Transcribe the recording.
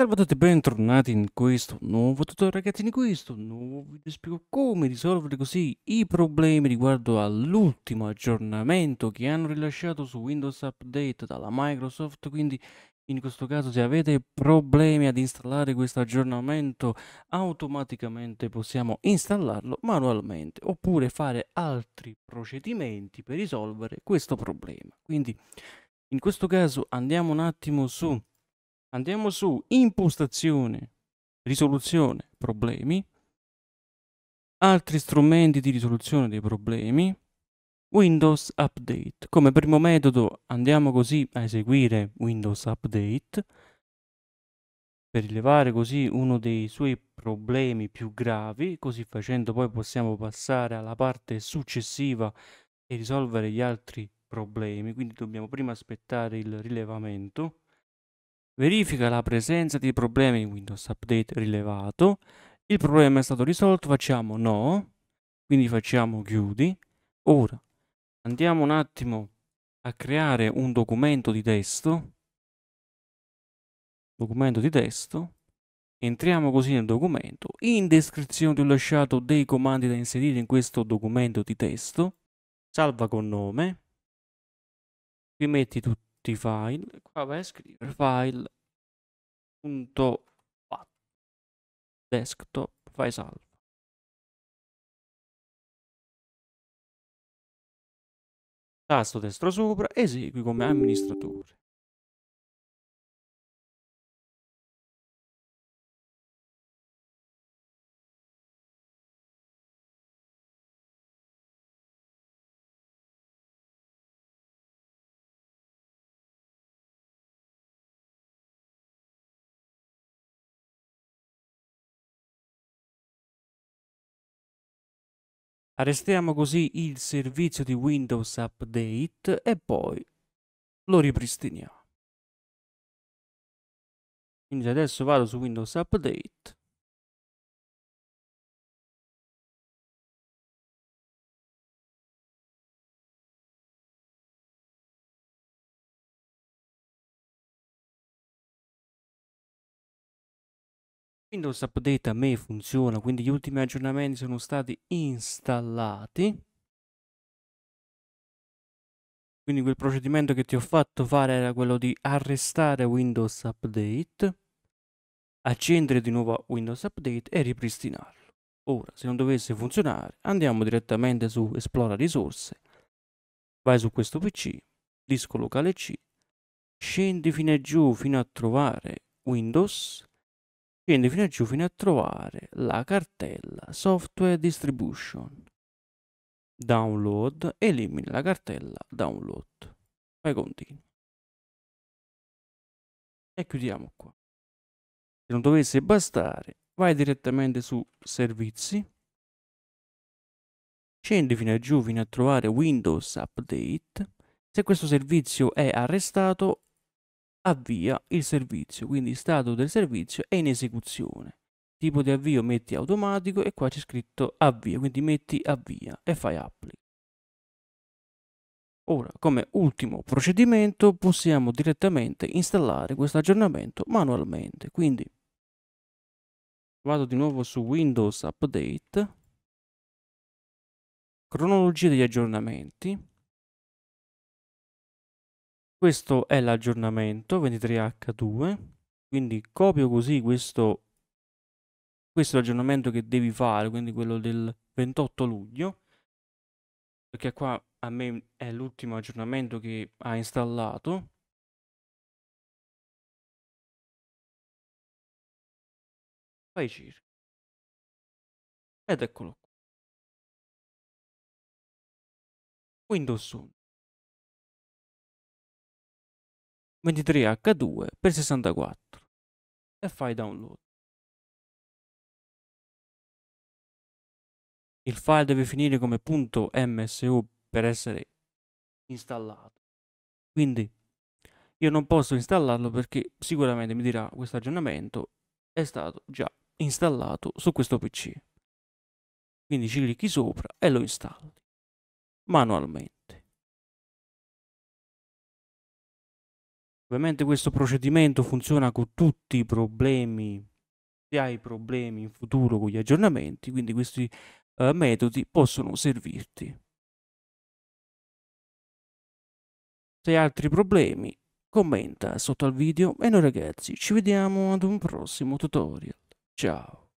Salve a tutti e bentornati in questo nuovo tutorial ragazzi, in questo nuovo video spiego come risolvere così i problemi riguardo all'ultimo aggiornamento che hanno rilasciato su Windows Update dalla Microsoft, quindi in questo caso se avete problemi ad installare questo aggiornamento automaticamente possiamo installarlo manualmente oppure fare altri procedimenti per risolvere questo problema. Quindi in questo caso andiamo un attimo su Andiamo su impostazione, risoluzione problemi, altri strumenti di risoluzione dei problemi, Windows Update. Come primo metodo andiamo così a eseguire Windows Update per rilevare così uno dei suoi problemi più gravi, così facendo poi possiamo passare alla parte successiva e risolvere gli altri problemi, quindi dobbiamo prima aspettare il rilevamento verifica la presenza di problemi in Windows Update rilevato, il problema è stato risolto, facciamo no, quindi facciamo chiudi. Ora andiamo un attimo a creare un documento di testo, documento di testo, entriamo così nel documento, in descrizione ti ho lasciato dei comandi da inserire in questo documento di testo, salva con nome, qui metti tutto tutti i file qua vai a scrivere file punto desktop fai salvo tasto destro sopra esegui come amministratore Arrestiamo così il servizio di Windows Update e poi lo ripristiniamo. Quindi adesso vado su Windows Update Windows Update a me funziona, quindi gli ultimi aggiornamenti sono stati installati. Quindi quel procedimento che ti ho fatto fare era quello di arrestare Windows Update, accendere di nuovo Windows Update e ripristinarlo. Ora, se non dovesse funzionare, andiamo direttamente su Esplora risorse, vai su questo PC, disco locale C, scendi fino a giù fino a trovare Windows scende fino a giù fino a trovare la cartella Software Distribution. Download, elimini la cartella Download. Fai continua. E chiudiamo qua. Se non dovesse bastare, vai direttamente su Servizi. Scendi fino a giù fino a trovare Windows Update. Se questo servizio è arrestato, avvia il servizio, quindi stato del servizio è in esecuzione. Tipo di avvio metti automatico e qua c'è scritto avvia, quindi metti avvia e fai applica. Ora, come ultimo procedimento, possiamo direttamente installare questo aggiornamento manualmente. Quindi vado di nuovo su Windows Update, cronologia degli aggiornamenti, questo è l'aggiornamento 23H2, quindi copio così questo, questo è l'aggiornamento che devi fare, quindi quello del 28 luglio, perché qua a me è l'ultimo aggiornamento che ha installato. Fai giro. Ed eccolo qua. Windows 1. 23H2 per 64 e fai download. Il file deve finire come .msu per essere installato. Quindi io non posso installarlo perché sicuramente mi dirà questo aggiornamento è stato già installato su questo PC. Quindi ci clicchi sopra e lo installi manualmente. Ovviamente questo procedimento funziona con tutti i problemi, se hai problemi in futuro con gli aggiornamenti, quindi questi uh, metodi possono servirti. Se hai altri problemi, commenta sotto al video e noi ragazzi ci vediamo ad un prossimo tutorial. Ciao!